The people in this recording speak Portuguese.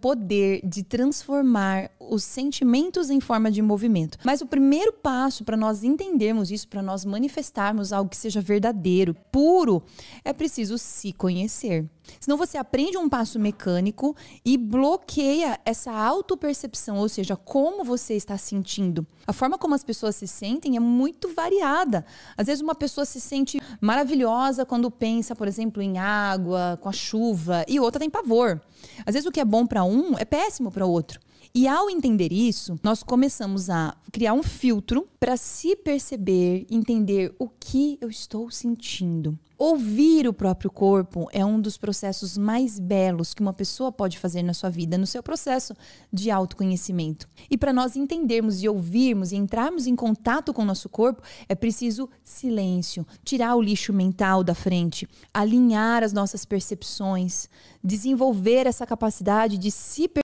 poder de transformar os sentimentos em forma de movimento. Mas o primeiro passo para nós entendermos isso, para nós manifestarmos algo que seja verdadeiro, puro, é preciso se conhecer. Senão você aprende um passo mecânico e bloqueia essa autopercepção, ou seja, como você está sentindo. A forma como as pessoas se sentem é muito variada. Às vezes uma pessoa se sente maravilhosa quando pensa, por exemplo, em água, com a chuva, e outra tem pavor. Às vezes o que é bom para um é péssimo para o outro. E ao entender isso, nós começamos a criar um filtro para se perceber, entender o que eu estou sentindo. Ouvir o próprio corpo é um dos processos mais belos que uma pessoa pode fazer na sua vida, no seu processo de autoconhecimento. E para nós entendermos e ouvirmos e entrarmos em contato com o nosso corpo, é preciso silêncio, tirar o lixo mental da frente, alinhar as nossas percepções, desenvolver essa capacidade de se perceber